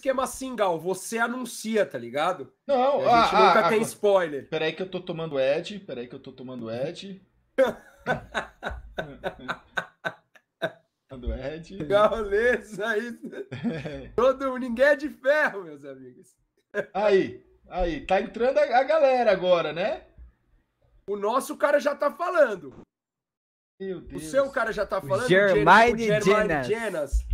esquema assim, Gal. Você anuncia, tá ligado? Não, a gente ah, nunca ah, ah tem agora. spoiler. Peraí que eu tô tomando Ed, peraí que eu tô tomando Ed. tomando Ed. Galeza aí. Todo ninguém é de ferro, meus amigos. Aí, aí, tá entrando a, a galera agora, né? O nosso cara já tá falando. Meu Deus. O seu cara já tá falando. Germaine Genas.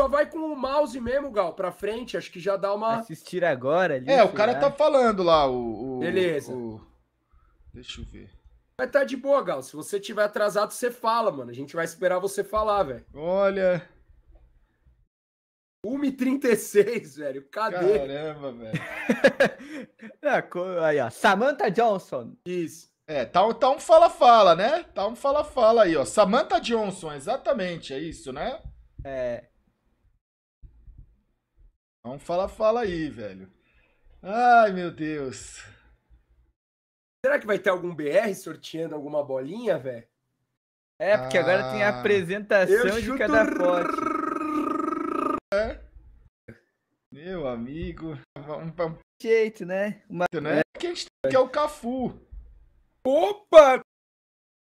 Só vai com o mouse mesmo, Gal, pra frente, acho que já dá uma. Assistir agora ali. É, o cara tá falando lá, o. o Beleza. O... Deixa eu ver. Mas tá de boa, Gal. Se você tiver atrasado, você fala, mano. A gente vai esperar você falar, velho. Olha. 1h36, velho. Cadê? Caramba, velho. aí, ó. Samantha Johnson. Isso. É, tá, tá um fala-fala, né? Tá um fala-fala aí, ó. Samantha Johnson, exatamente, é isso, né? É. Vamos então falar fala aí, velho. Ai, meu Deus. Será que vai ter algum BR sorteando alguma bolinha, velho? É, porque ah, agora tem a ah. apresentação de cada foto. É. Meu amigo. Um, um... Jeito, né? Uma... né? É que a gente tem é o Cafu. Opa!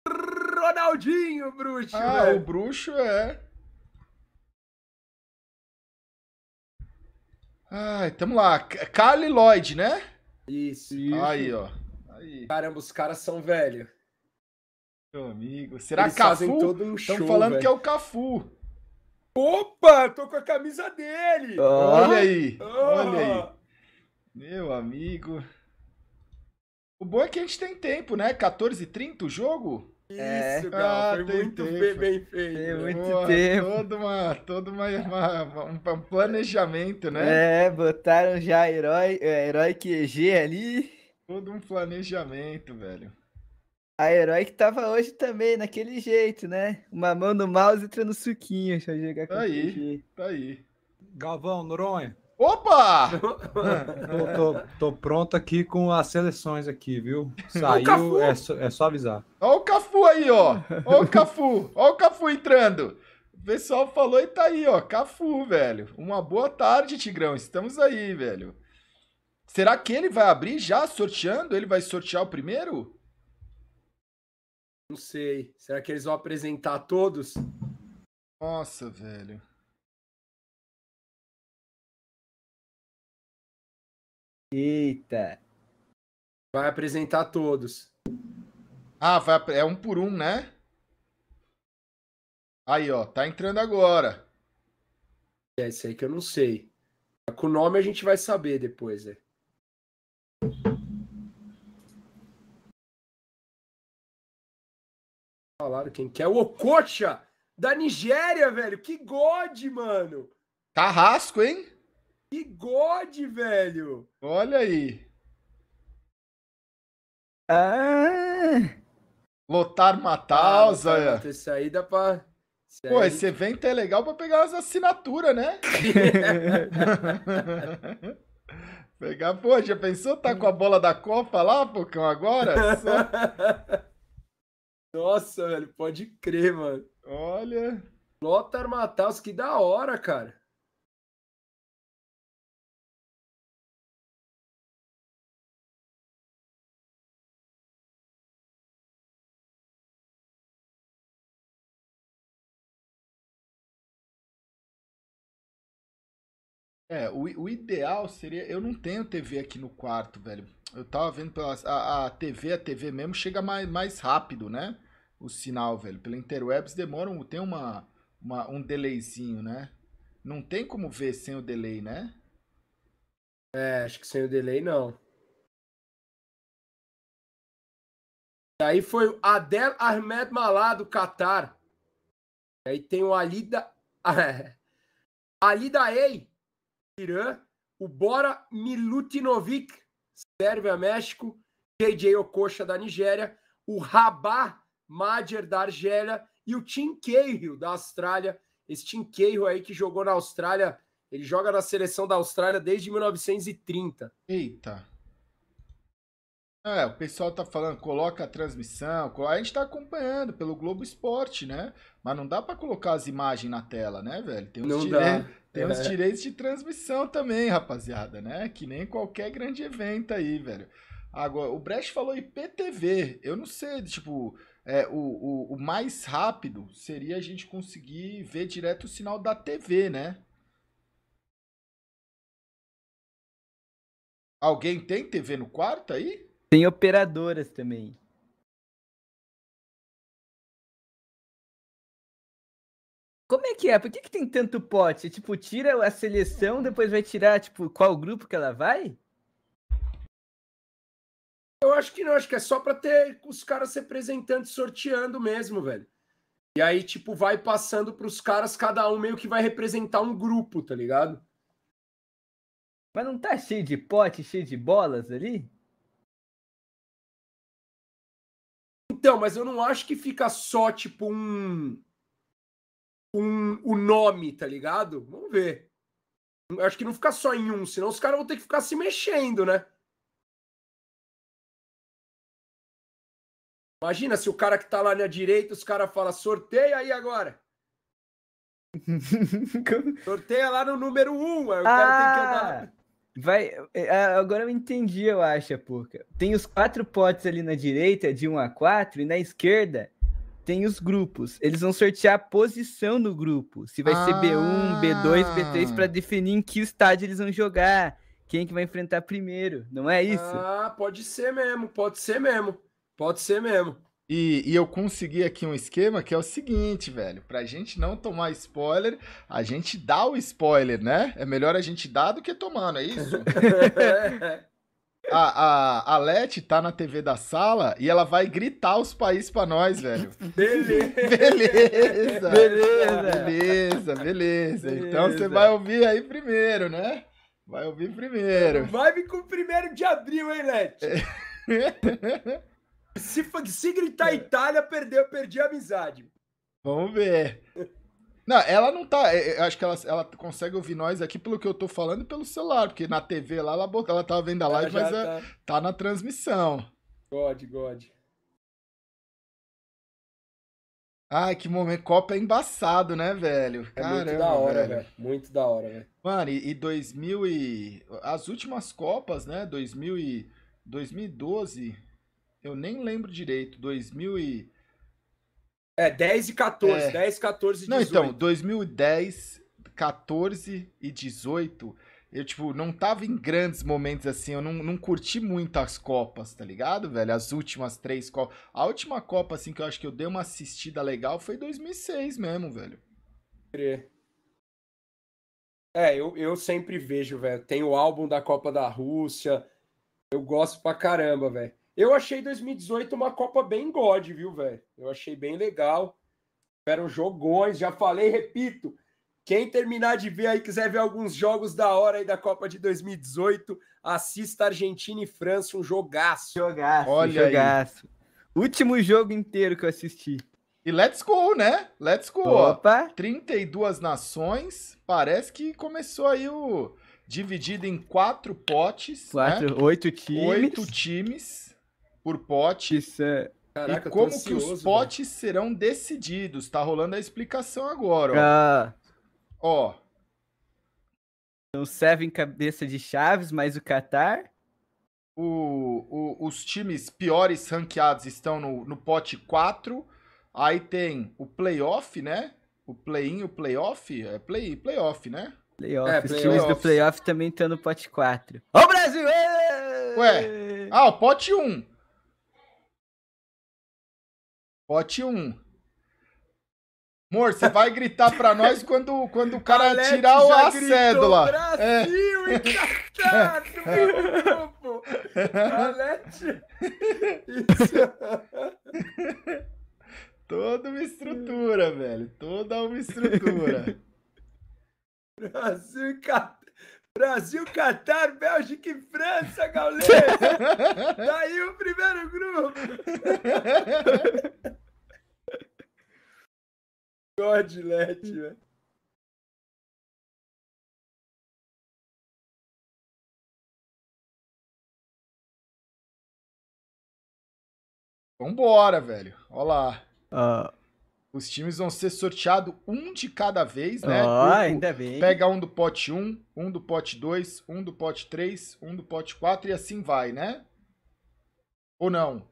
Ronaldinho, bruxo! Ah, o bruxo é. Ai, tamo lá. Carly Lloyd, né? Isso, isso. Aí, ó. Aí. Caramba, os caras são velho. Meu amigo. Será Eles Cafu? Todo um Estão falando velho. que é o Cafu. Opa, tô com a camisa dele. Oh. Olha aí. Oh. Olha aí. Meu amigo. O bom é que a gente tem tempo, né? 14h30 o jogo? É. Isso, é. cara, ah, foi muito bem, bem, feito. Tem muito tempo. Todo, uma, todo uma, uma, um, um planejamento, né? É, botaram já herói, é, herói QG ali. Todo um planejamento, velho. A herói que tava hoje também, naquele jeito, né? Uma mão no mouse e outra no suquinho. Deixa eu jogar com tá aí, QG. tá aí. Galvão, Noronha. Opa! tô, tô, tô, pronto aqui com as seleções aqui, viu? Saiu, é, só, é só avisar. Ó o Cafu aí, ó. Ó o Cafu. Ó o Cafu entrando. O pessoal falou e tá aí, ó. Cafu, velho. Uma boa tarde, Tigrão. Estamos aí, velho. Será que ele vai abrir já sorteando? Ele vai sortear o primeiro? Não sei. Será que eles vão apresentar todos? Nossa, velho. Eita. Vai apresentar todos. Ah, vai, é um por um, né? Aí, ó, tá entrando agora. É, isso aí que eu não sei. Com o nome a gente vai saber depois, é. Falaram quem quer. É? O Okocha da Nigéria, velho. Que god, mano. Carrasco, hein? Que God, velho! Olha aí. Ah. Lotar Matausa. Ah, isso aí pra. Isso Pô, aí... esse evento é legal pra pegar as assinaturas, né? Pegar, pô, já pensou tá com a bola da Copa lá, Pocão, agora? Só... Nossa, velho, pode crer, mano. Olha. Lotar Matthaus, que da hora, cara. É, o, o ideal seria. Eu não tenho TV aqui no quarto, velho. Eu tava vendo pela. A, a TV, a TV mesmo, chega mais, mais rápido, né? O sinal, velho. Pela interwebs um, Tem uma, uma, um delayzinho, né? Não tem como ver sem o delay, né? É, acho que sem o delay não. Aí foi o Adel Ahmed Malá do Qatar. Aí tem o Alida. Alida Ei, Irã. O Bora Milutinovic, Sérvia, México. JJ Okocha, da Nigéria. O Rabah Madjer, da Argélia. E o Tim Cahill, da Austrália. Esse Tim Cahill aí que jogou na Austrália. Ele joga na seleção da Austrália desde 1930. Eita! É, o pessoal tá falando, coloca a transmissão, a gente tá acompanhando pelo Globo Esporte, né? Mas não dá para colocar as imagens na tela, né, velho? Tem uns, dire... Tem uns é. direitos de transmissão também, rapaziada, né? Que nem qualquer grande evento aí, velho. Agora, o Brecht falou IPTV. Eu não sei, tipo, é, o, o, o, mais rápido seria a gente conseguir ver direto o sinal da TV, né? Alguém tem TV no quarto aí? Tem operadoras também. Como é que é? Por que, que tem tanto pote? Tipo, tira a seleção, depois vai tirar, tipo, qual grupo que ela vai? Eu acho que não, acho que é só pra ter os caras representantes sorteando mesmo, velho. E aí, tipo, vai passando pros caras, cada um meio que vai representar um grupo, tá ligado? Mas não tá cheio de pote, cheio de bolas ali? Então, mas eu não acho que fica só, tipo, um. um o um nome, tá ligado? Vamos ver. Eu acho que não fica só em um, senão os caras vão ter que ficar se mexendo, né? Imagina se o cara que tá lá na direita, os caras falam sorteia aí agora. Sorteia lá no número um, aí o ah. cara tem que ah. andar. Vai, é, agora eu entendi, eu acho, porca Tem os quatro potes ali na direita, de 1 a 4, e na esquerda tem os grupos. Eles vão sortear a posição do grupo. Se vai ah. ser B1, B2, B3, para definir em que estádio eles vão jogar. Quem que vai enfrentar primeiro, não é isso? Ah, pode ser mesmo, pode ser mesmo, pode ser mesmo. E, e, eu consegui aqui um esquema que é o seguinte, velho. Pra gente não tomar spoiler, a gente dá o spoiler, né? É melhor a gente dar do que tomar, não é isso? a, a, a Leti tá na TV da sala e ela vai gritar os países pra nós, velho. Beleza! Beleza! Beleza! Beleza, beleza. Então você vai ouvir aí primeiro, né? Vai ouvir primeiro. Vai vir com o primeiro de abril, hein, Leti? Se, se gritar é. Itália, perdeu, perdi a amizade. Vamos ver. Não, ela não tá. Eu é, é, acho que ela, ela consegue ouvir nós aqui pelo que eu tô falando pelo celular, porque na TV lá ela, ela tava vendo a live, mas é, tá. É, tá na transmissão. God, God. Ai, que momento. Copa é embaçado, né, velho? Caramba, é muito da hora, velho. velho. Muito da hora, velho. Mano, e, e 2000 e... As últimas Copas, né? 2000 e... 2012 eu nem lembro direito, 2000 e... É, 10 e 14, é... 10, 14 e 18. Não, então, 2010, 14 e 18, eu, tipo, não tava em grandes momentos assim, eu não, não curti muito as Copas, tá ligado, velho? As últimas três Copas. A última Copa, assim, que eu acho que eu dei uma assistida legal foi 2006 mesmo, velho. É, eu, eu sempre vejo, velho. Tem o álbum da Copa da Rússia. Eu gosto pra caramba, velho. Eu achei 2018 uma Copa bem God, viu, velho? Eu achei bem legal. Eram jogões, já falei, repito. Quem terminar de ver aí, quiser ver alguns jogos da hora aí da Copa de 2018, assista Argentina e França, um jogaço. Jogaço, Olha jogaço. Aí. Último jogo inteiro que eu assisti. E let's go, né? Let's go. Opa. Ó. 32 nações. Parece que começou aí o. Dividido em quatro potes. Né? Quatro, né? oito times. Oito times por pote. Isso é. Caraca, e como ansioso, que os potes serão decididos? Tá rolando a explicação agora, ó. Ah. Ó. Então, serve em cabeça de chaves, mais o Qatar. O, o, os times piores ranqueados estão no, no pote 4. Aí tem o playoff, né? O play-in, o playoff. É play, playoff, né? Playoff. É, Os times do playoff também estão no pote 4. Ô, Brasil! Ué! Ah, o pote 1. Pote 1. Um. Amor, você vai gritar pra nós quando, quando o cara Alex tirar o, a cédula. É. Brasil é. encantado, meu povo! Alete! Isso. Toda uma estrutura, velho. Toda uma estrutura. Brasil encantado. Brasil, Catar, Bélgica e França, Tá Daí o primeiro grupo! Godlet, velho. Vambora, velho. Olha lá. Uh, os times vão ser sorteados um de cada vez, né? Ah, oh, ainda bem. Pega um do pote 1, um do pote 2, um do pote 3, um do pote 4 e assim vai, né? Ou não?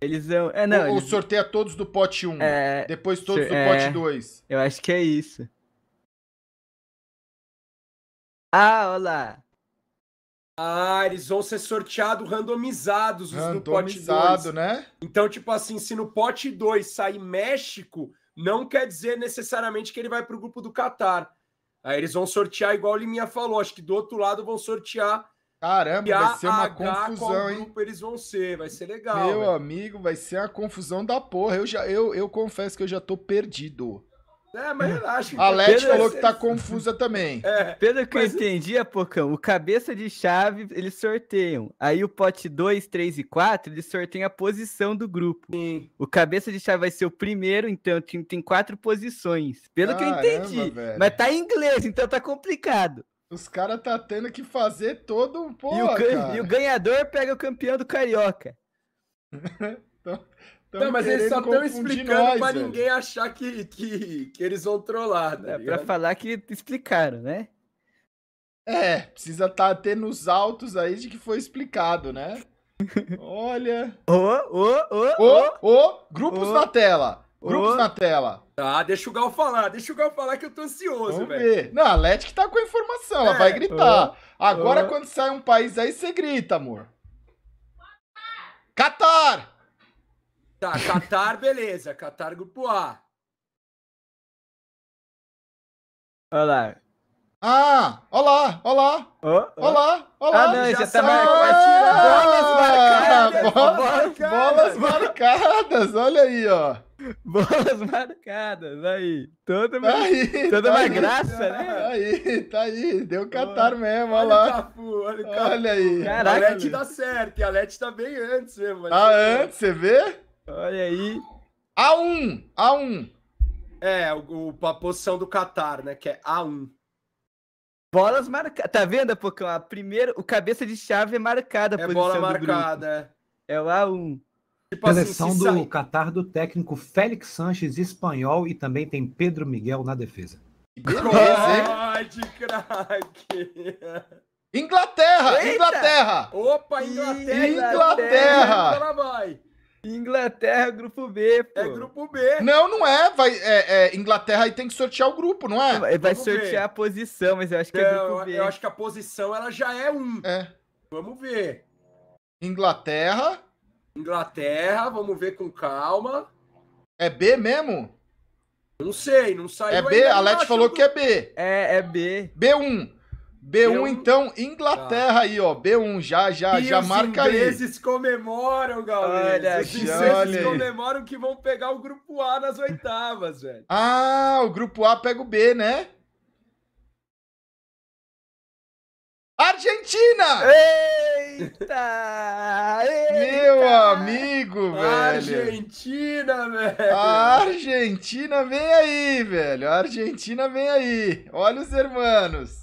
Eles vão. É, não, ou, eles... sorteia todos do pote 1, é... depois todos do é... pote 2. Eu acho que é isso. Ah, olá. Ah, eles vão ser sorteados randomizados os Randomizado, do pote 2. Randomizado, né? Então, tipo assim, se no pote 2 sair México, não quer dizer necessariamente que ele vai para o grupo do Catar. Aí eles vão sortear, igual o Liminha falou, acho que do outro lado vão sortear. Caramba, vai ser uma H, confusão, hein? grupo eles vão ser, vai ser legal. Meu véio. amigo, vai ser a confusão da porra. Eu já eu, eu confesso que eu já tô perdido. É, mas relaxa. A Leti falou que tá confusa também. É, Pelo que mas... eu entendi, Apocão, é, o cabeça de chave eles sorteiam. Aí o pote 2, 3 e 4, eles sorteiam a posição do grupo. Sim. O cabeça de chave vai ser o primeiro, então tem, tem quatro posições. Pelo Caramba, que eu entendi. Velho. Mas tá em inglês, então tá complicado. Os caras tá tendo que fazer todo um pouco. E, e o ganhador pega o campeão do Carioca. então, Tão não, mas eles só estão explicando nós, pra velho. ninguém achar que, que, que, eles vão trollar, né? Tá é, pra falar que explicaram, né? É, precisa estar tá, ter nos autos aí de que foi explicado, né? Olha. Ô, ô, ô, ô. Ô, grupos oh. na tela. Grupos oh. na tela. Tá, deixa o Gal falar, deixa o Gal falar que eu tô ansioso, velho. Não, a Leti que tá com a informação, é. ela vai gritar. Oh. Agora, quando sai um país aí, você grita, amor. Qatar! Qatar! Tá, Qatar, beleza. Qatar, grupo A. Olá. Ah, olá, olá. Oh, oh. Olá, olá. Ah, não, é já, já tá marcado. Bolas, bolas, bolas marcadas. Bolas marcadas, olha aí, ó. Bolas marcadas, aí. Toda, tá aí, toda tá aí, graça, tá né? Aí, tá aí. Deu Qatar mesmo, olha lá. Capu, olha, olha aí. Caraca, a Leti dá certo. E a Leti tá bem antes mesmo. Ah, antes, você vê? Olha aí. A1, A1. É, o, a posição do Qatar, né? Que é A1. Bolas marcadas. Tá vendo, Pocão? A primeira, o cabeça de chave é marcada. É bola marcada. É, é o A1. Tipo assim, Seleção assim, do sai... Qatar do técnico Félix Sanches, espanhol, e também tem Pedro Miguel na defesa. Pode, craque! Inglaterra! Eita! Inglaterra! Opa, Inglaterra! Inglaterra! Inglaterra. Inglaterra. Inglaterra, é grupo B, pô. É grupo B. Não, não é. Vai, é, é Inglaterra aí tem que sortear o grupo, não é? Vai sortear B. a posição, mas eu acho que não, é grupo B. Eu acho que a posição ela já é um. É. Vamos ver. Inglaterra. Inglaterra, vamos ver com calma. É B mesmo? Não sei, não saiu. É B? A Leti falou do... que é B. É, é B. B1. B1, B1, então, Inglaterra tá. aí, ó. B1, já, já, e já marca aí. Os ingleses comemoram, galera. Olha, os ingleses comemoram que vão pegar o grupo A nas oitavas, velho. Ah, o grupo A pega o B, né? Argentina! Eita! eita. Meu amigo, velho. Argentina, velho. A Argentina vem aí, velho. A Argentina vem aí. Olha os hermanos.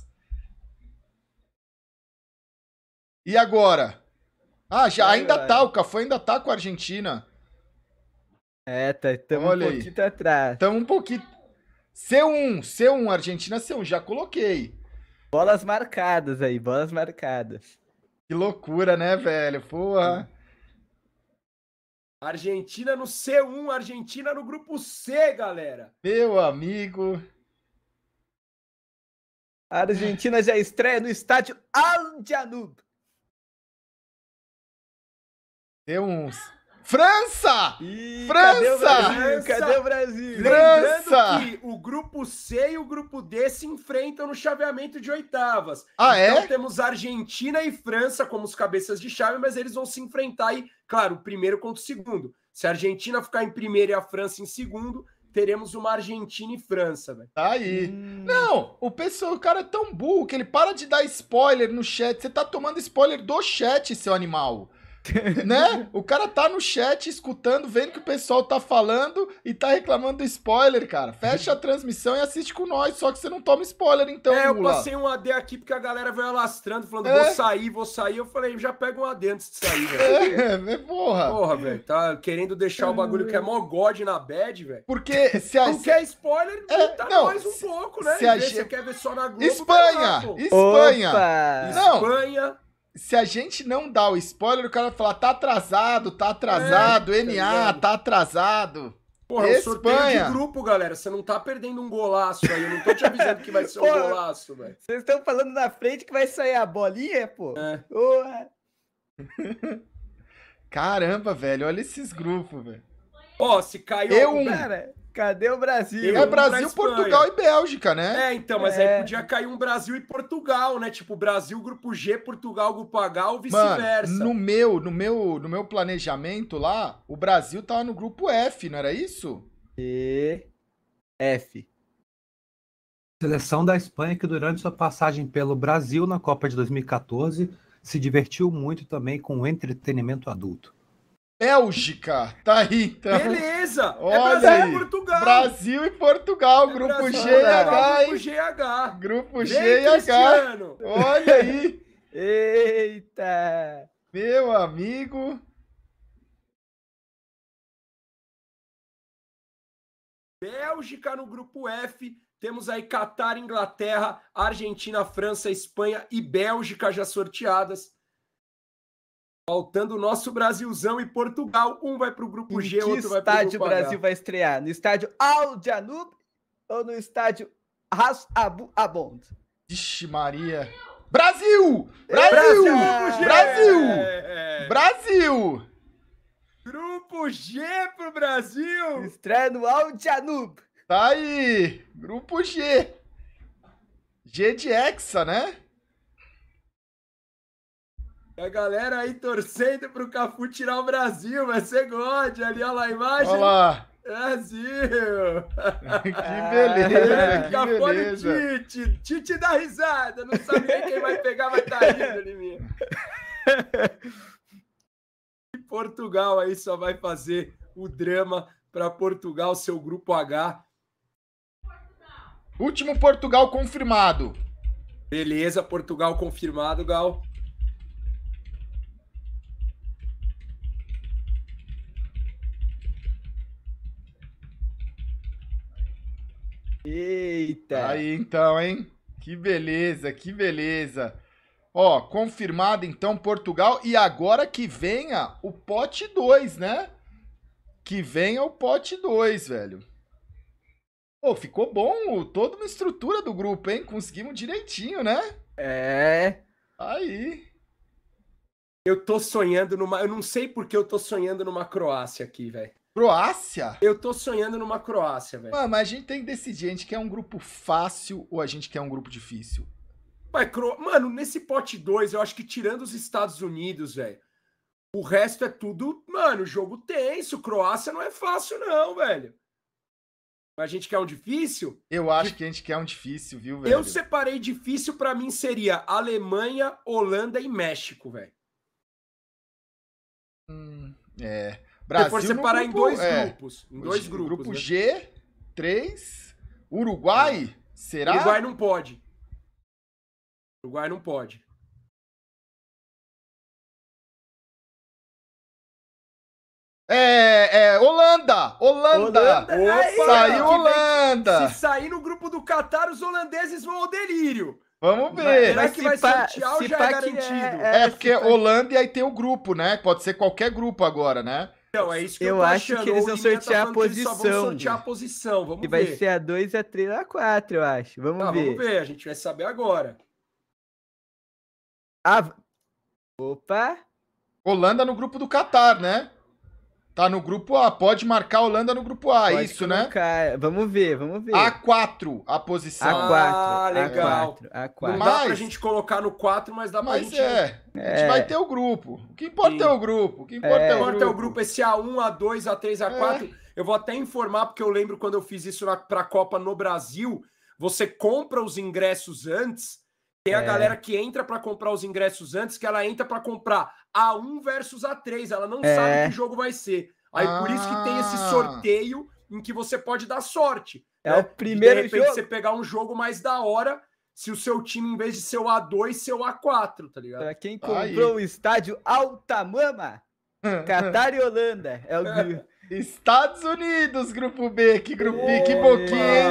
E agora? Ah, já, ainda tá, o Cafu ainda tá com a Argentina. É, tá, tamo um pouquinho atrás. Tamo um pouquinho. C1, C1, Argentina C1, já coloquei. Bolas marcadas aí, bolas marcadas. Que loucura, né, velho? Porra. Argentina no C1, Argentina no grupo C, galera. Meu amigo. A Argentina já estreia no estádio Al Janub. Tem uns. França! Ih, França! Cadê o Brasil? Cadê o Brasil? França! que o grupo C e o grupo D se enfrentam no chaveamento de oitavas. Ah, é? então é? temos Argentina e França como os cabeças de chave, mas eles vão se enfrentar aí, claro, o primeiro contra o segundo. Se a Argentina ficar em primeiro e a França em segundo, teremos uma Argentina e França, velho. Tá aí. Hum. Não, o pessoal, o cara é tão burro que ele para de dar spoiler no chat. Você tá tomando spoiler do chat, seu animal. né? O cara tá no chat escutando, vendo que o pessoal tá falando e tá reclamando do spoiler, cara. Fecha a transmissão e assiste com nós, só que você não toma spoiler, então. É, eu passei um AD aqui porque a galera veio alastrando, falando, é. vou sair, vou sair. Eu falei, já pega um AD antes de sair, velho. É, véio, porra. Porra, velho. Tá querendo deixar o bagulho que é, é. mó god na bad, velho. Porque se a. Não quer spoiler, é, tá não, mais um se, pouco, né? Se a... Você quer ver só na Globo. Espanha! Lá, Espanha! Opa. Espanha! se a gente não dá o spoiler, o cara vai falar, tá atrasado, tá atrasado, é, NA, tá, tá atrasado. Porra, Espanha. É sorteio de grupo, galera. Você não tá perdendo um golaço aí. Eu não tô te avisando que vai ser um porra, golaço, velho. Vocês estão falando na frente que vai sair a bolinha, pô? É. Porra. Caramba, velho. Olha esses grupos, velho. Ó, se caiu... Eu, um. cara... Cadê o Brasil? É Brasil, Portugal e Bélgica, né? É, então, mas é. aí podia cair um Brasil e Portugal, né? Tipo, Brasil, grupo G, Portugal, grupo H ou vice-versa. No meu, no meu, no meu planejamento lá, o Brasil tava no grupo F, não era isso? E F. Seleção da Espanha que durante sua passagem pelo Brasil na Copa de 2014 se divertiu muito também com o entretenimento adulto. Bélgica, tá aí então. Beleza! É Olha é Brasil aí. e Portugal. Brasil e Portugal, é grupo Brasil, G Grupo G e H. Grupo G e H. Olha aí. Eita! Meu amigo. Bélgica no grupo F, temos aí Catar, Inglaterra, Argentina, França, Espanha e Bélgica já sorteadas. Faltando o nosso Brasilzão e Portugal. Um vai para o grupo G, outro vai para o grupo estádio o Brasil H. vai estrear? No estádio Al Janub ou no estádio Ras Abu Abond? Ixi, Maria. Brasil! Brasil! Brasil! Brasil! Brasil! Grupo G pro Brasil! Estreia no Al Janub. Tá aí! Grupo G. G de Hexa, né? É a galera aí torcendo pro Cafu tirar o Brasil, vai ser God. Ali, olha lá a imagem. Olha lá. Brasil! que é. beleza! É, que Capô beleza. Tite! Tite dá risada, não sabe nem quem vai pegar, vai estar tá rindo de E Portugal aí só vai fazer o drama para Portugal, seu grupo H. Último Portugal confirmado. Beleza, Portugal confirmado, Gal. Eita! Aí então, hein? Que beleza, que beleza. Ó, confirmado então Portugal e agora que venha o pote 2, né? Que venha o pote 2, velho. Pô, ficou bom toda uma estrutura do grupo, hein? Conseguimos direitinho, né? É. Aí. Eu tô sonhando numa. Eu não sei porque eu tô sonhando numa Croácia aqui, velho. Croácia? Eu tô sonhando numa Croácia, velho. Mano, mas a gente tem que decidir, a gente quer um grupo fácil ou a gente quer um grupo difícil? Mas, Cro... Mano, nesse pote 2, eu acho que tirando os Estados Unidos, velho, o resto é tudo, mano, jogo tenso. Croácia não é fácil, não, velho. A gente quer um difícil? Eu acho que a gente quer um difícil, viu, velho? Eu separei difícil para mim seria Alemanha, Holanda e México, velho. Hum, é. Brasil. Você pode separar grupo, em dois é, grupos. Em dois grupo grupos. Grupo né? G, 3. Uruguai? É. Será? Uruguai não pode. Uruguai não pode. É, é, Holanda! Holanda! Holanda. Opa, saiu Holanda! Se sair no grupo do Catar, os holandeses vão ao delírio. Vamos ver. será que vai sortear o já é garantido? É, é, é porque Holanda e aí tem o grupo, né? Pode ser qualquer grupo agora, né? Então, é isso que eu, eu acho achando. que eles vão sortear tá a posição. Eles vão sortear a tá posição, vamos e ver. vai ser a 2, a 3, a 4, eu acho. Vamos tá, ver. Vamos ver, a gente vai saber agora. A... Opa! Holanda no grupo do Catar, né? Tá no grupo A. Pode marcar a Holanda no grupo A, Pode isso, né? colocar. né? Vamos ver, vamos ver. A4, a posição. A4. Ah, legal. A4. A4. Não dá pra gente colocar no 4, mas dá mas pra gente. É. É. A gente é. vai ter o grupo. O que importa é o grupo. É. É o que importa é, o, grupo. grupo. Esse A1, A2, A3, A4. Eu vou até informar, porque eu lembro quando eu fiz isso na, pra Copa no Brasil. Você compra os ingressos antes tem é. a galera que entra para comprar os ingressos antes, que ela entra para comprar A1 versus A3, ela não é. sabe que jogo vai ser. Aí ah. por isso que tem esse ah. sorteio em que você pode dar sorte. É né? o primeiro e de repente, jogo. você pegar um jogo mais da hora se o seu time, em vez de ser o A2, ser o A4, tá ligado? Pra quem comprou Aí. o estádio Altamama, Catar e Holanda, é o Estados Unidos, grupo B, que grupo, que boquinha,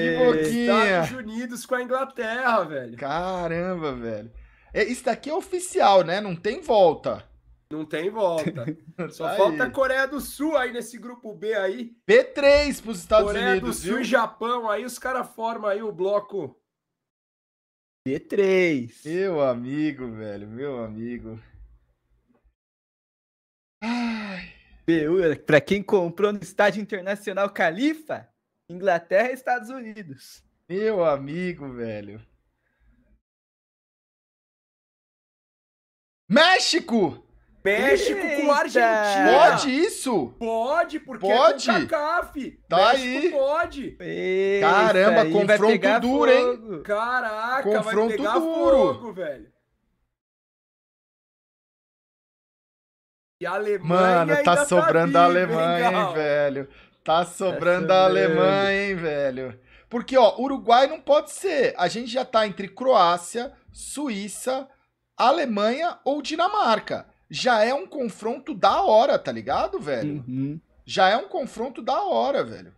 Que boquinha. Estados Unidos com a Inglaterra, velho. Caramba, velho. É, isso daqui é oficial, né? Não tem volta. Não tem volta. Tá Só falta a Coreia do Sul aí nesse grupo B aí. B3 pros Estados Coreia Unidos. Coreia do Sul viu? e Japão, aí os caras formam aí o bloco B3. Meu amigo, velho, meu amigo. Ai. Para quem comprou no estádio internacional Califa, Inglaterra e Estados Unidos. Meu amigo, velho. México! México Eita. com Argentina. Pode isso? Pode, porque é pode. é CACAF. Tá aí. Pode. Eita, Caramba, confronto duro, fogo. hein? Caraca, confronto vai pegar duro. fogo, velho. E a Alemanha. Mano, tá, tá sobrando tá a Alemanha, hein, velho. Tá sobrando a Alemanha, hein, velho. Porque, ó, Uruguai não pode ser. A gente já tá entre Croácia, Suíça, Alemanha ou Dinamarca. Já é um confronto da hora, tá ligado, velho? Uhum. Já é um confronto da hora, velho.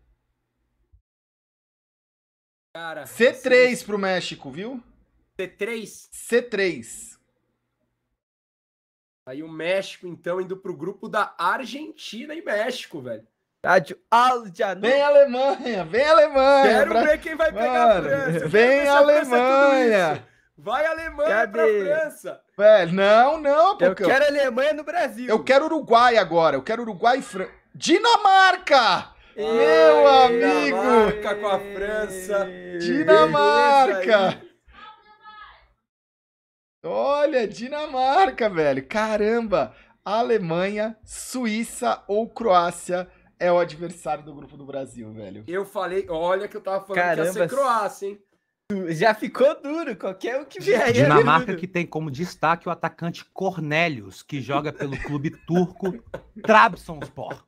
Cara, C3 assim... pro México, viu? C3? C3. Aí o México, então, indo pro grupo da Argentina e México, velho. Rádio Vem Alemanha, vem Alemanha. Quero pra... ver quem vai pegar Mano, a França. Vem é Alemanha. Vai Alemanha Cadê? pra França. Velho, não, não. Porque eu quero eu... Alemanha no Brasil. Eu quero Uruguai agora. Eu quero Uruguai e França. Dinamarca! Meu amigo! Dinamarca com a França. Dinamarca! Olha, Dinamarca, velho. Caramba! Alemanha, Suíça ou Croácia é o adversário do grupo do Brasil, velho. Eu falei, olha que eu tava falando Caramba. que ia ser Croácia, hein? Já ficou duro, qualquer um que vier. É Dinamarca é que tem como destaque o atacante Cornelius, que joga pelo clube turco Trabzonspor.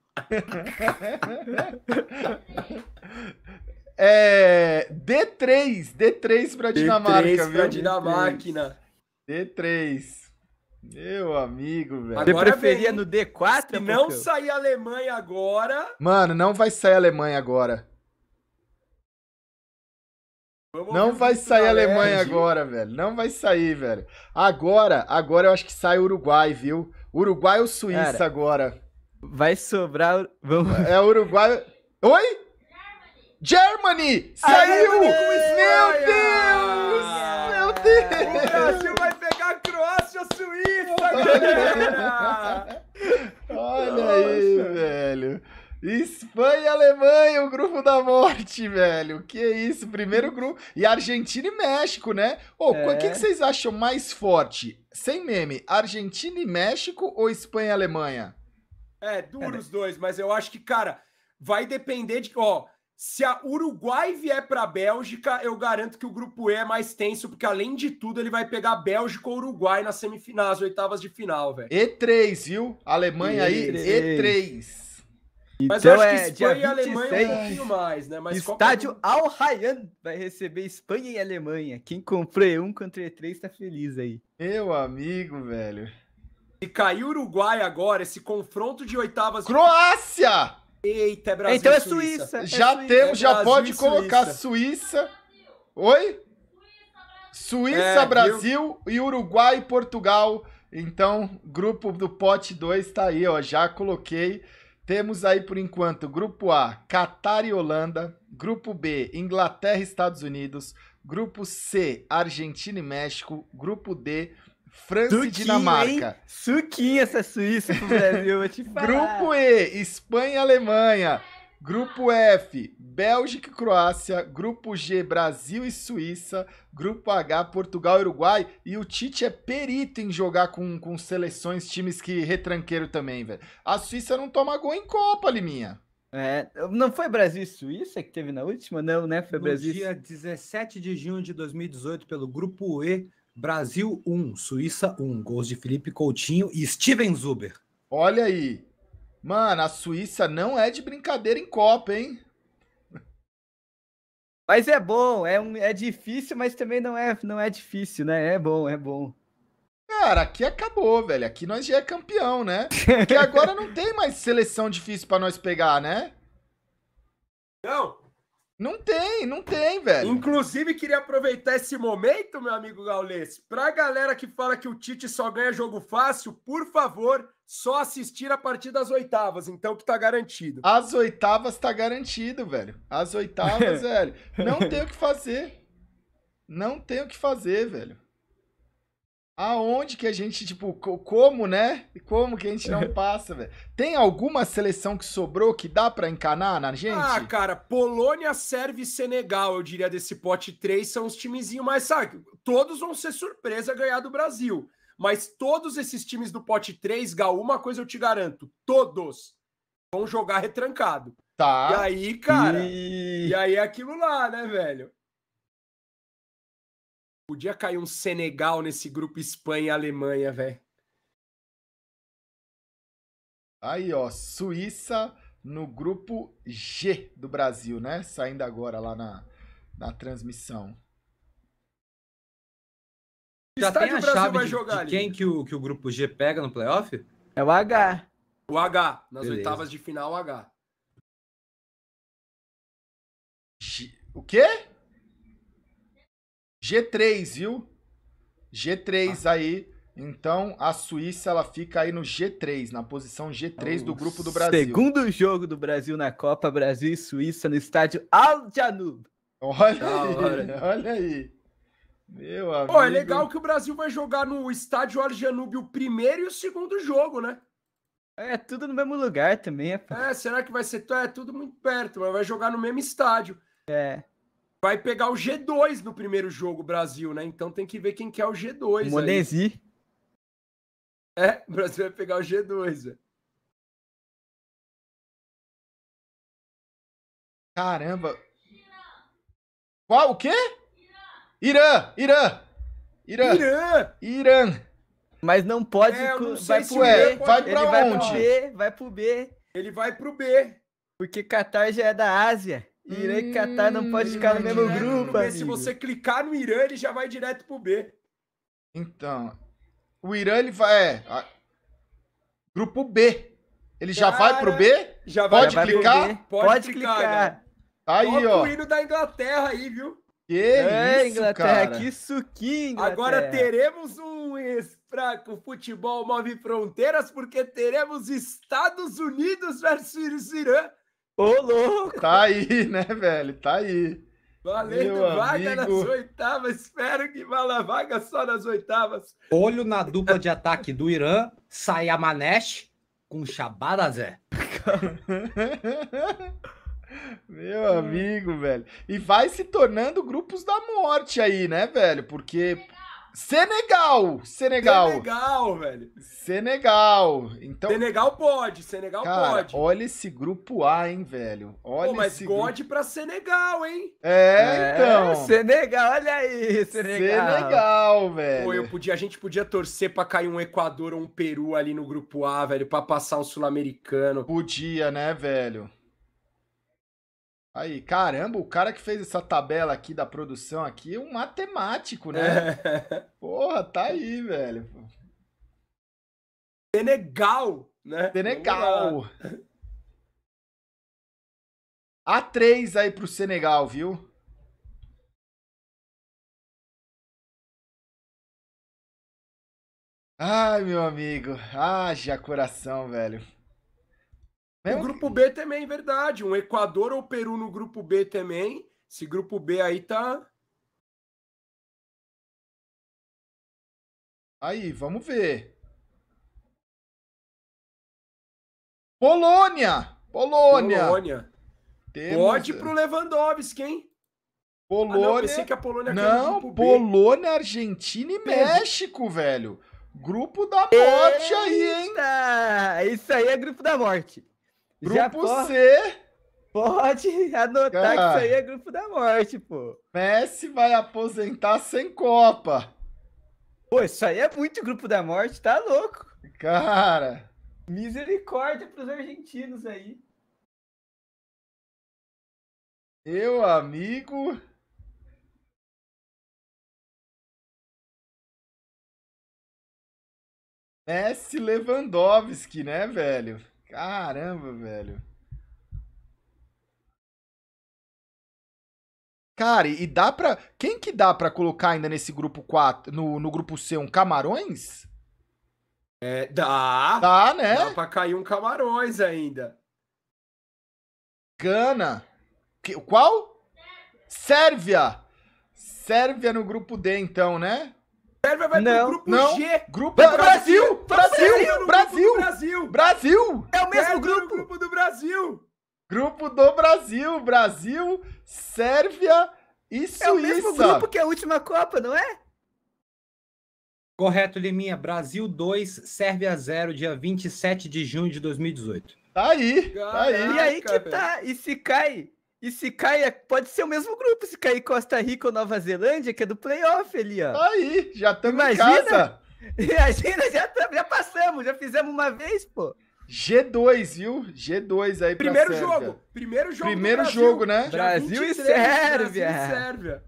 É, D3, D3 para Dinamarca, D3 viu? Pra Dinamarca. D3. Meu amigo, velho. Agora preferia no D4? Se não sair Alemanha agora. Mano, não vai sair Alemanha agora. Vamos não vai sair Alemanha LED. agora, velho. Não vai sair, velho. Agora, agora eu acho que sai Uruguai, viu? Uruguai ou Suíça Cara, agora? Vai sobrar. Vamos... É, é Uruguai. Oi? Germany! Germany! Saiu! meu Deus! meu Deus! O Brasil vai Olha aí, velho. Espanha e Alemanha, o grupo da morte, velho. Que isso, primeiro grupo. E Argentina e México, né? O oh, é. que, que vocês acham mais forte? Sem meme, Argentina e México ou Espanha e Alemanha? É, duro é, né? os dois, mas eu acho que, cara, vai depender de. Ó, oh, se a Uruguai vier para a Bélgica, eu garanto que o grupo E é mais tenso, porque além de tudo, ele vai pegar Bélgica ou Uruguai nas semifinais, oitavas de final, velho. E3, viu? Alemanha E3. aí, E3. Mas então, eu acho que é Espanha é, e Alemanha 26, um pouquinho mais, né? Mas é estádio qual... Al Rayyan vai receber Espanha e Alemanha. Quem comprou E1 contra E3 tá feliz aí. Meu amigo, velho. E caiu Uruguai agora, esse confronto de oitavas. Croácia! Eita, é Brasil. Então é Suíça. Suíça. Já é Suíça. temos, já é pode colocar Suíça. Suíça. Oi? Suíça, é, Brasil e Uruguai e Portugal. Então, grupo do pote 2 tá aí, ó. Já coloquei. Temos aí por enquanto grupo A, Catar e Holanda, grupo B, Inglaterra e Estados Unidos, grupo C, Argentina e México, grupo D, França e Dinamarca. Hein? Suquinha essa Suíça pro Brasil, vou te falar. Grupo E, Espanha e Alemanha. Grupo F, Bélgica e Croácia. Grupo G, Brasil e Suíça. Grupo H, Portugal e Uruguai. E o Tite é perito em jogar com, com seleções, times que retranqueiro também, velho. A Suíça não toma gol em Copa, Liminha. É, não foi Brasil e Suíça que teve na última? Não, né? Foi no Brasil. Dia 17 de junho de 2018, pelo Grupo E, Brasil 1, Suíça 1. Gols de Felipe Coutinho e Steven Zuber. Olha aí. Mano, a Suíça não é de brincadeira em Copa, hein? Mas é bom, é, um, é difícil, mas também não é, não é difícil, né? É bom, é bom. Cara, aqui acabou, velho. Aqui nós já é campeão, né? Porque agora não tem mais seleção difícil para nós pegar, né? Não, não tem, não tem, velho. Inclusive, queria aproveitar esse momento, meu amigo Gaules, pra galera que fala que o Tite só ganha jogo fácil, por favor, só assistir a partir das oitavas, então que tá garantido. As oitavas tá garantido, velho. As oitavas, velho. Não tem o que fazer. Não tem o que fazer, velho aonde que a gente, tipo, como, né? Como que a gente não passa, velho? Tem alguma seleção que sobrou que dá para encanar na gente? Ah, cara, Polônia, Sérvia e Senegal, eu diria, desse pote 3 são os timezinhos mais, sabe? Todos vão ser surpresa ganhar do Brasil. Mas todos esses times do pote 3, Gal, uma coisa eu te garanto: todos vão jogar retrancado. Tá. E aí, cara. E, e aí é aquilo lá, né, velho? Podia cair um Senegal nesse grupo Espanha e Alemanha, velho. Aí, ó, Suíça no grupo G do Brasil, né? Saindo agora lá na, na transmissão. Já Estádio tem a Brasil chave vai de, jogar de quem que o, que o grupo G pega no playoff? É o H. O H, nas Beleza. oitavas de final, o H. G... O quê? G3, viu? G3 ah. aí. Então a Suíça ela fica aí no G3, na posição G3 do grupo do Brasil. Segundo jogo do Brasil na Copa Brasil e Suíça no estádio Al Janub. Olha aí, olha aí. Meu amigo. Pô, é legal que o Brasil vai jogar no estádio Al Janub o primeiro e o segundo jogo, né? É tudo no mesmo lugar também, é. É, será que vai ser é, tudo muito perto, mas vai jogar no mesmo estádio. É vai pegar o G2 no primeiro jogo, Brasil, né? Então tem que ver quem quer o G2. Monesi. É, o Brasil vai pegar o G2, velho. Caramba. Qual? O quê? Irã! Irã! Irã! Irã! Irã! Mas não pode. É, não vai pro Vai pra ele onde? Vai pro B, vai pro B. Ele vai pro B. Porque Qatar já é da Ásia. Irã e Catar não pode ficar no hum, mesmo grupo. Se você clicar no Irã, ele já vai direto pro B. Então, o Irã ele vai. É, a, grupo B. Ele já vai pro B? Já vai, pode já vai clicar? Pode, pode, clicar. clicar. Tá aí, ó. o hino da Inglaterra aí, viu? Que é, isso, Inglaterra, cara. que suquinho. Inglaterra. Agora teremos um para o futebol move fronteiras porque teremos Estados Unidos versus Irã Ô, louco! Tá aí, né, velho? Tá aí. Valendo Meu vaga amigo. nas oitavas. Espero que vá lá vaga só nas oitavas. Olho na dupla de ataque do Irã, Sayamanesh com Shabadazé. Meu amigo, velho. E vai se tornando grupos da morte aí, né, velho? Porque Senegal! Senegal! Senegal, velho. Senegal. Então, Senegal pode, Senegal cara, pode. Olha esse grupo A, hein, velho. Olha Pô, mas esse God grupo... pra Senegal, hein? É, então. É, Senegal, olha aí, Senegal. Senegal, velho. Pô, eu podia, a gente podia torcer pra cair um Equador ou um Peru ali no grupo A, velho, pra passar um sul-americano. Podia, né, velho? Aí, caramba, o cara que fez essa tabela aqui da produção aqui é um matemático, né? É. Porra, tá aí, velho. Senegal, né? Senegal. A3 aí pro Senegal, viu? Ai, meu amigo. Haja coração, velho. O grupo B também, verdade. Um Equador ou Peru no grupo B também. Esse grupo B aí tá. Aí, vamos ver. Polônia! Polônia! Polônia. Temos... Pode é. pro Lewandowski, hein? Polônia. Ah, não, que a Polônia Não, Polônia, Argentina e Pedro. México, velho. Grupo da morte Eita! aí, hein? Isso aí é grupo da morte. Grupo pode... C. Pode anotar Cara, que isso aí é grupo da morte, pô. Messi vai aposentar sem Copa. Pô, isso aí é muito grupo da morte, tá louco. Cara. Misericórdia pros argentinos aí. Meu amigo. Messi Lewandowski, né, velho? Caramba, velho. Cara, e dá pra. Quem que dá pra colocar ainda nesse grupo 4, no, no grupo C, um Camarões? É, dá. Dá, né? Dá pra cair um Camarões ainda. Gana. Que, qual? Sérvia. Sérvia no grupo D, então, né? Sérvia vai não, pro grupo não. G. Grupo Brasil. Brasil. Brasil. Brasil. Brasil. Brasil! É o mesmo grupo! O grupo do Brasil! Grupo do Brasil! Brasil, Sérvia e Suíça! É o mesmo grupo que é a última Copa, não é? Correto, Liminha. Brasil 2, Sérvia 0, dia 27 de junho de 2018. Tá aí, tá aí. E aí que tá. E se cai, e se cai, é, pode ser o mesmo grupo. Se cair Costa Rica ou Nova Zelândia, que é do playoff ali, ó. Tá aí, já estamos em casa. E Imagina, já, tá, já passamos, já fizemos uma vez, pô. G2, viu? G2 aí pra Primeiro jogo. Primeiro jogo. Primeiro jogo, né? Brasil 23, e Sérvia. Brasil e Sérvia.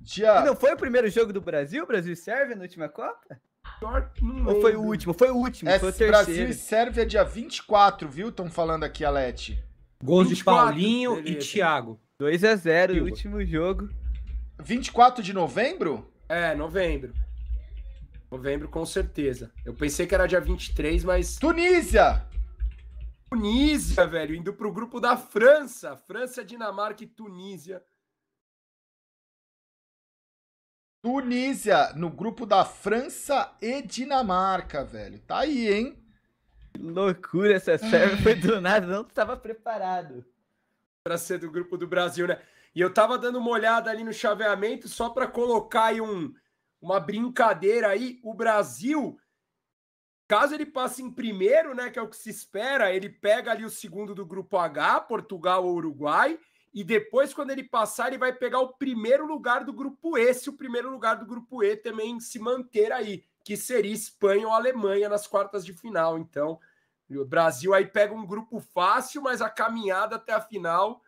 Dia... Não foi o primeiro jogo do Brasil, Brasil e Sérvia na última Copa? Ou foi o último? Foi o último. É, foi o terceiro. Brasil e Sérvia dia 24, viu? Estão falando aqui, Alete. Gols de Paulinho beleza. e Thiago. 2 x 0 no último jogo. 24 de novembro? É, novembro. Novembro, com certeza. Eu pensei que era dia 23, mas. Tunísia! Tunísia, velho, indo pro grupo da França. França, Dinamarca e Tunísia. Tunísia no grupo da França e Dinamarca, velho. Tá aí, hein? Que loucura essa série foi do nada, não estava preparado. Para ser do grupo do Brasil, né? E eu tava dando uma olhada ali no chaveamento só para colocar aí um uma brincadeira aí. O Brasil, caso ele passe em primeiro, né, que é o que se espera, ele pega ali o segundo do grupo H, Portugal ou Uruguai, e depois quando ele passar, ele vai pegar o primeiro lugar do grupo E, se o primeiro lugar do grupo E também se manter aí, que seria Espanha ou Alemanha nas quartas de final. Então, o Brasil aí pega um grupo fácil, mas a caminhada até a final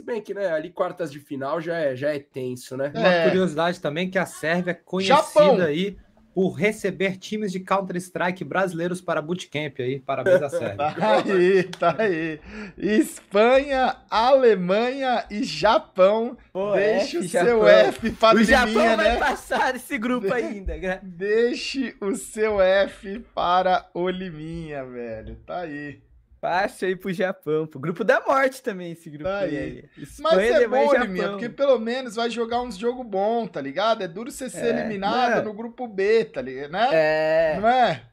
se bem que, né, ali quartas de final já é, já é tenso, né? Uma é. curiosidade também que a Sérvia é conhecida Japão. aí por receber times de Counter-Strike brasileiros para bootcamp aí. Parabéns à Sérvia. tá aí, tá aí. Espanha, Alemanha e Japão. Pô, Deixe F, o seu Japão. F para o Japão né? vai passar esse grupo De... ainda. Deixe o seu F para o Liminha, velho. Tá aí. Fácil aí pro Japão, pro grupo da morte também, esse grupo aí. aí. Mas é bom, Liminha, porque pelo menos vai jogar uns jogo bom, tá ligado? É duro você ser é, eliminado no grupo B, tá ligado? Né? É. Não é?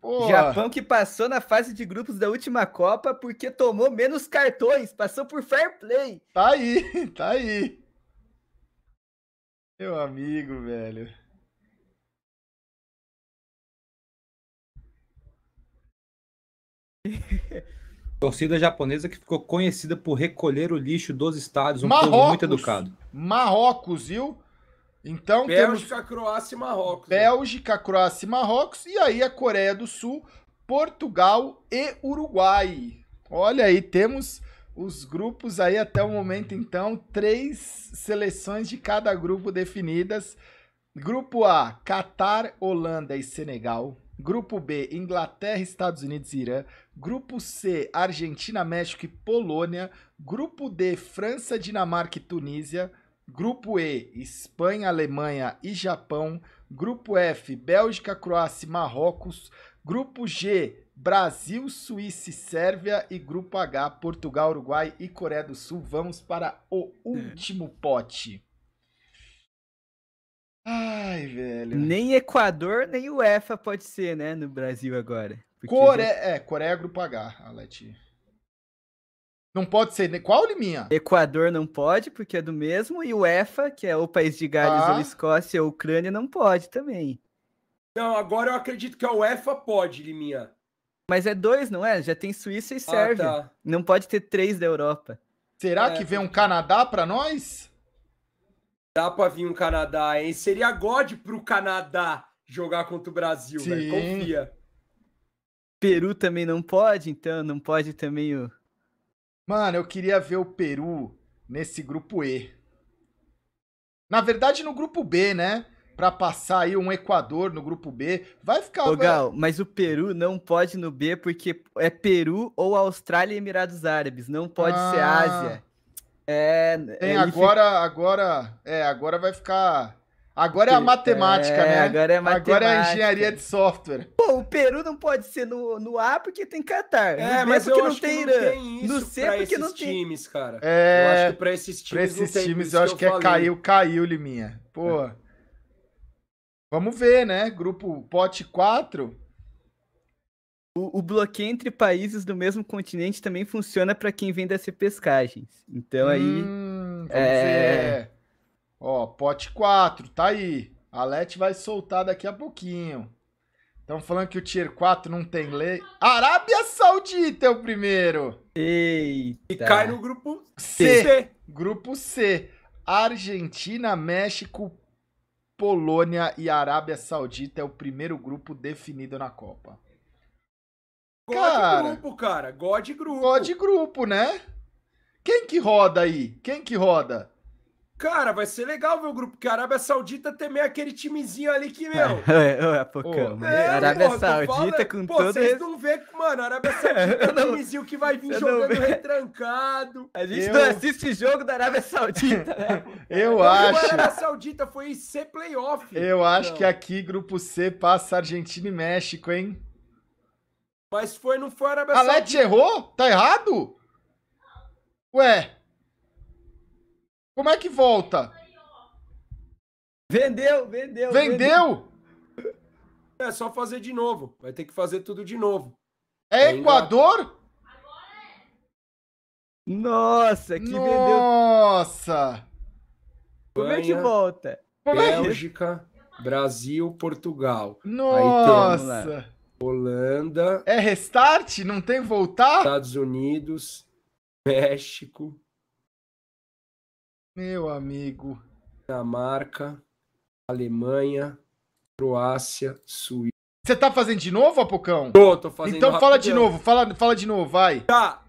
Porra. Japão que passou na fase de grupos da última Copa porque tomou menos cartões, passou por fair play. Tá aí, tá aí. Meu amigo, velho. Torcida japonesa que ficou conhecida por recolher o lixo dos estádios, um Marrocos, povo muito educado. Marrocos, viu? Então Bélgica, temos... Croácia e Marrocos. Né? Bélgica, Croácia e Marrocos. E aí a Coreia do Sul, Portugal e Uruguai. Olha aí, temos os grupos aí até o momento, então, três seleções de cada grupo definidas. Grupo A, Catar, Holanda e Senegal. Grupo B, Inglaterra, Estados Unidos e Irã. Grupo C, Argentina, México e Polônia. Grupo D, França, Dinamarca e Tunísia. Grupo E, Espanha, Alemanha e Japão. Grupo F, Bélgica, Croácia e Marrocos. Grupo G, Brasil, Suíça e Sérvia. E Grupo H, Portugal, Uruguai e Coreia do Sul. Vamos para o último pote. Ai, velho. Nem Equador, nem UEFA pode ser, né, no Brasil agora. Core... É, é Coreia é Grupo H, a Não pode ser. Qual, Liminha? Equador não pode, porque é do mesmo. E o EFA, que é o país de Gales, ah. ou Escócia ou Ucrânia, não pode também. Não, agora eu acredito que a UEFA pode, Liminha. Mas é dois, não é? Já tem Suíça e ah, Sérvia. tá. Não pode ter três da Europa. Será é, que vem um Canadá para nós? Dá pra vir um Canadá, hein? Seria God pro Canadá jogar contra o Brasil, velho. Né? Confia. Peru também não pode, então não pode também o. Mano, eu queria ver o Peru nesse grupo E. Na verdade, no grupo B, né? Pra passar aí um Equador no grupo B. Vai ficar. Legal, Gal, mas o Peru não pode no B porque é Peru ou Austrália e Emirados Árabes. Não pode ah, ser Ásia. É. Tem, é, agora, fica... agora. É, agora vai ficar. Agora é a matemática, é, né? Agora é matemática. Agora é a engenharia de software. Pô, o Peru não pode ser no, no A porque tem Qatar. É, mas eu não acho tem que não tem isso no C pra esses não tem... times, cara. É, eu acho que pra esses times pra esses tem, times eu acho que, eu que é caiu, caiu, Liminha. Pô. É. Vamos ver, né? Grupo Pote 4. O, o, bloqueio entre países do mesmo continente também funciona para quem vem das pescagens. Então aí. Hum, é... Dizer. Ó, pote 4, tá aí. A LET vai soltar daqui a pouquinho. Estão falando que o Tier 4 não tem lei. Arábia Saudita é o primeiro. Eita. E cai no grupo C. C. Grupo C. Argentina, México, Polônia e Arábia Saudita é o primeiro grupo definido na Copa. God cara, grupo, cara. God grupo. God grupo, né? Quem que roda aí? Quem que roda? Cara, vai ser legal ver o grupo, porque a Arábia Saudita tem meio é aquele timezinho ali que, meu. É, é, é é, Arábia porra, Saudita com pô, todo. Vocês não vê, mano, a Arábia é, Saudita é um timezinho que vai vir jogando retrancado. A gente eu... não assiste jogo da Arábia Saudita, né? eu não, é acho. A Arábia Saudita foi ser playoff. Eu acho não. que aqui, grupo C, passa Argentina e México, hein? Mas foi, não foi a Arábia a Saudita. A Leti errou? Tá errado? Ué. Como é que volta? Vendeu, vendeu. Vendeu? vendeu. É só fazer de novo. Vai ter que fazer tudo de novo. É Ainda... Equador? Nossa, que Nossa. vendeu. Nossa! Como é que volta? É Bélgica, Brasil, Portugal. Nossa! Aí temos, Holanda. É restart? Não tem voltar? Estados Unidos, México, meu amigo. Dinamarca, Alemanha, Croácia, Suíça. Você tá fazendo de novo, Apocão? Tô, tô fazendo. Então fala rapidão. de novo, fala, fala de novo, vai. Tá.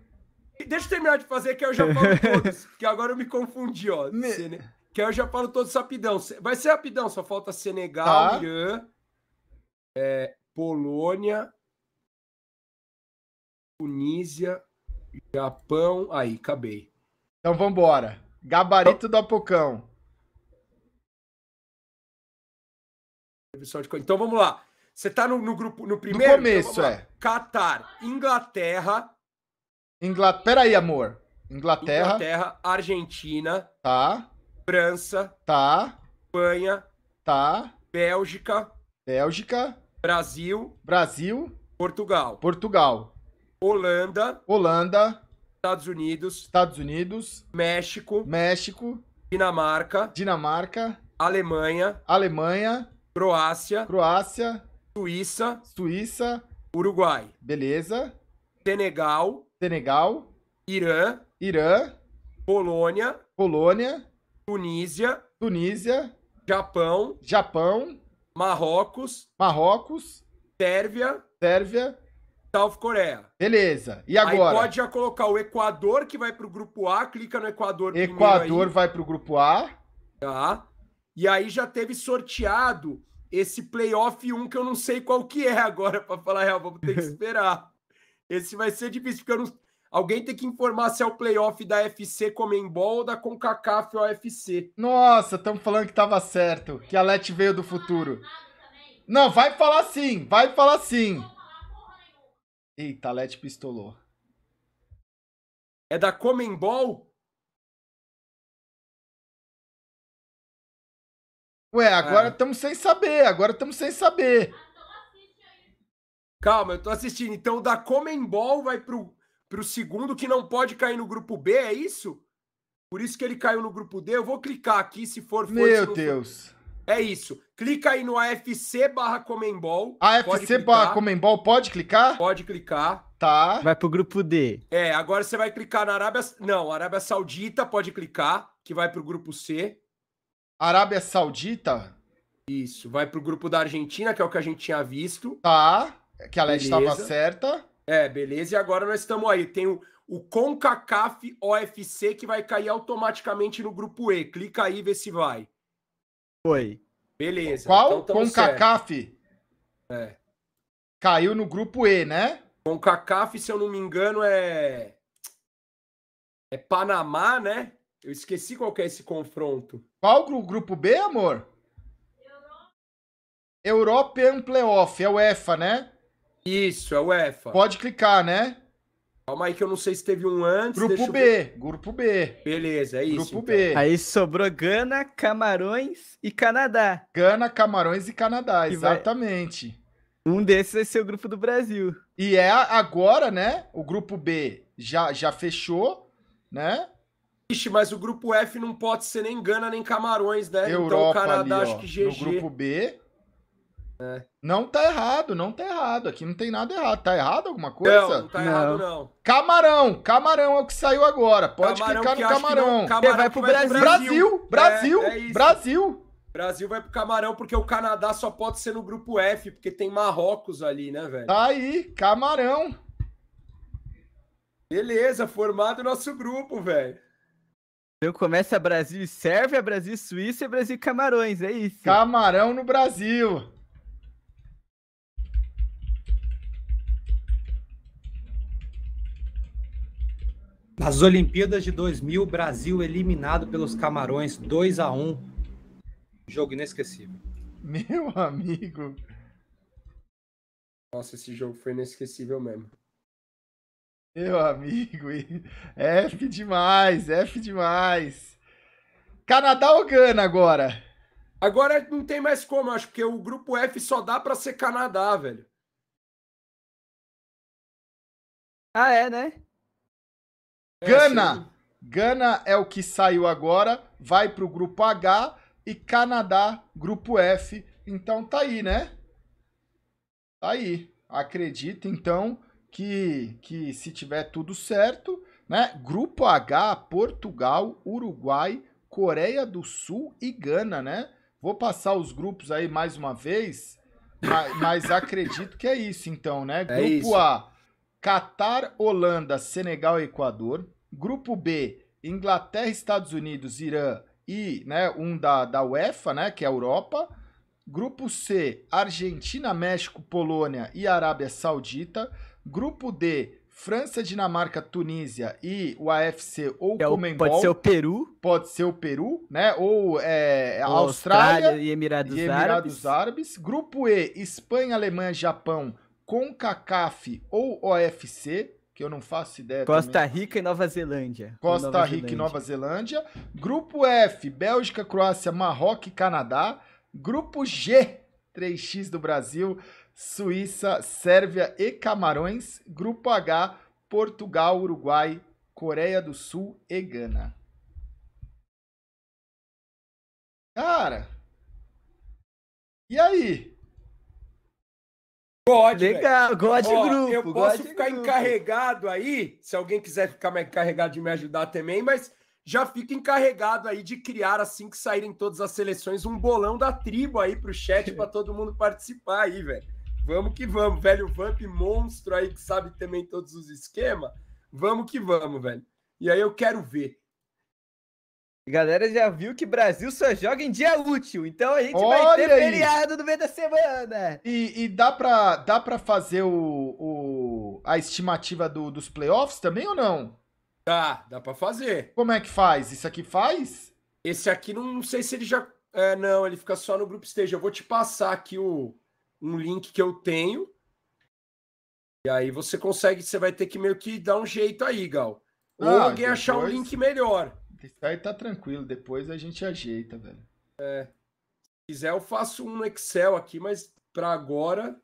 Deixa eu terminar de fazer que eu já falo todos, que agora eu me confundi, ó. Me... Sene... Que eu já falo todos rapidão. Vai ser rapidão, só falta Senegal, tá. Irã, é, Polônia, Tunísia, Japão. Aí, acabei. Então vambora. Gabarito do Apocão. Então vamos lá. Você tá no, no grupo no primeiro? No então começo, então, é. Catar, Inglaterra. Ingl... Peraí, amor. Inglaterra. Inglaterra, Argentina. Tá. França. Tá. Espanha. Tá. Bélgica. Bélgica. Brasil. Brasil. Portugal. Portugal. Holanda. Holanda. Estados Unidos, Estados Unidos, México, México, Dinamarca, Dinamarca, Alemanha, Alemanha, Croácia, Croácia, Suíça, Suíça, Uruguai. Beleza? Senegal, Senegal, Irã, Irã, Polônia, Polônia, Tunísia, Tunísia, Japão, Japão, Marrocos, Marrocos, Sérvia, Sérvia, South Coreia. Beleza. E agora? Aí pode já colocar o Equador que vai para o grupo A, clica no Equador. Equador vai para o grupo A. Tá. E aí já teve sorteado esse playoff 1 que eu não sei qual que é agora para falar real, vamos ter que esperar. esse vai ser difícil porque não... alguém tem que informar se é o playoff da FC Comembol ou da CONCACAF OFC. Nossa, estamos falando que tava certo, que a Let veio do futuro. Não, vai falar sim, vai falar sim. Eita, Let pistolou. É da Comembol? Ué, agora estamos é. sem saber, agora estamos sem saber. Calma, eu tô assistindo. Então, o da Comembol vai pro, pro segundo, que não pode cair no grupo B, é isso? Por isso que ele caiu no grupo D. Eu vou clicar aqui, se for... Meu se Deus. For... É isso. Clica aí no AFC barra Comembol. AFC barra Comembol, pode clicar? Pode clicar. Tá. Vai pro grupo D. É, agora você vai clicar na Arábia... Não, Arábia Saudita, pode clicar, que vai pro grupo C. Arábia Saudita? Isso, vai pro grupo da Argentina, que é o que a gente tinha visto. Tá, que a Leste estava certa. É, beleza. E agora nós estamos aí. Tem o, o CONCACAF OFC, que vai cair automaticamente no grupo E. Clica aí e vê se vai. Foi. Beleza. Qual? Então com Cacaf. É. Caiu no grupo E, né? Com Cacaf, se eu não me engano, é. É Panamá, né? Eu esqueci qual é esse confronto. Qual o grupo B, amor? European Playoff, é o EFA, né? Isso, é o EFA. Pode clicar, né? Calma aí que eu não sei se teve um antes. Grupo B, grupo B. Beleza, é isso. Grupo então. B. Aí sobrou Gana, Camarões e Canadá. Gana, Camarões e Canadá, exatamente. Vai... Um desses vai ser o grupo do Brasil. E é agora, né? O grupo B já, já fechou, né? Ixi, mas o grupo F não pode ser nem Gana nem Camarões, né? Então, Europa, então o Canadá ali, ó, acho que GG. No grupo B. É. Não tá errado, não tá errado. Aqui não tem nada errado. Tá errado alguma coisa? Não, tá não tá não. errado, não. Camarão, camarão é o que saiu agora. Pode camarão clicar no camarão. Não, camarão é vai pro vai Brasil. Brasil, Brasil, é, é Brasil. Brasil vai pro camarão porque o Canadá só pode ser no grupo F, porque tem Marrocos ali, né, velho? Tá aí, camarão. Beleza, formado o nosso grupo, velho. Então começa Brasil e Sérvia, Brasil e Suíça e Brasil e Camarões, é isso. Camarão no Brasil. As Olimpíadas de 2000, Brasil eliminado pelos Camarões 2 a 1 Jogo inesquecível. Meu amigo. Nossa, esse jogo foi inesquecível mesmo. Meu amigo. F demais, F demais. Canadá ou Gana agora? Agora não tem mais como, acho, porque o grupo F só dá para ser Canadá, velho. Ah, é, né? É, Gana. Gana é o que saiu agora, vai para o grupo H e Canadá, grupo F. Então tá aí, né? Tá aí. Acredito então que, que se tiver tudo certo, né? Grupo H, Portugal, Uruguai, Coreia do Sul e Gana, né? Vou passar os grupos aí mais uma vez, mas, mas acredito que é isso então, né? É grupo é A, Catar, Holanda, Senegal e Equador. Grupo B, Inglaterra, Estados Unidos, Irã e né, um da, da UEFA, né, que é a Europa. Grupo C, Argentina, México, Polônia e Arábia Saudita. Grupo D, França, Dinamarca, Tunísia e o AFC ou é o Comembol. Pode ser o Peru. Pode ser o Peru, né? Ou é, a Austrália, Austrália, e Emirados, e Emirados Árabes. Árabes. Grupo E, Espanha, Alemanha, Japão, CONCACAF ou OFC que eu não faço ideia. Costa também. Rica e Nova Zelândia. Costa Nova Rica Zelândia. e Nova Zelândia. Grupo F, Bélgica, Croácia, Marrocos e Canadá. Grupo G, 3x do Brasil, Suíça, Sérvia e Camarões. Grupo H, Portugal, Uruguai, Coreia do Sul e Gana. Cara. E aí? God, Legal, God Ó, grupo. Eu posso God ficar grupo. encarregado aí, se alguém quiser ficar mais encarregado de me ajudar também, mas já fica encarregado aí de criar, assim que saírem todas as seleções, um bolão da tribo aí pro chat para todo mundo participar aí, velho. Vamos que vamos, velho. Vamp monstro aí que sabe também todos os esquemas. Vamos que vamos, velho. E aí eu quero ver galera já viu que Brasil só joga em dia útil, então a gente Olha vai ter aí. feriado no meio da semana. E, e, dá, pra, dá pra fazer o, o a estimativa do, dos playoffs também ou não? Dá, dá pra fazer. Como é que faz? Isso aqui faz? Esse aqui não, não sei se ele já. É, não, ele fica só no grupo esteja. Eu vou te passar aqui o, um link que eu tenho. E aí você consegue, você vai ter que meio que dar um jeito aí, Gal. Ah, ou ah, alguém depois... achar um link melhor. Isso tá, aí tá tranquilo, depois a gente ajeita, velho. É. Se quiser, eu faço um no Excel aqui, mas para agora